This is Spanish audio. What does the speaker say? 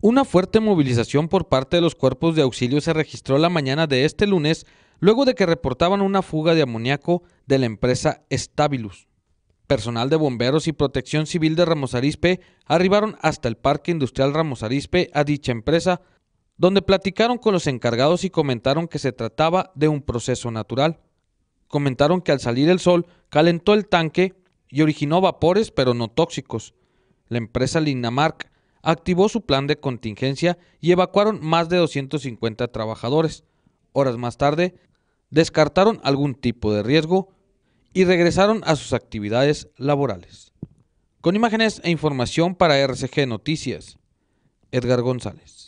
Una fuerte movilización por parte de los cuerpos de auxilio se registró la mañana de este lunes luego de que reportaban una fuga de amoníaco de la empresa Stabilus. Personal de bomberos y protección civil de Ramos Arispe arribaron hasta el Parque Industrial Ramos Arispe a dicha empresa, donde platicaron con los encargados y comentaron que se trataba de un proceso natural. Comentaron que al salir el sol calentó el tanque y originó vapores pero no tóxicos. La empresa Linamark activó su plan de contingencia y evacuaron más de 250 trabajadores. Horas más tarde, descartaron algún tipo de riesgo y regresaron a sus actividades laborales. Con imágenes e información para RCG Noticias, Edgar González.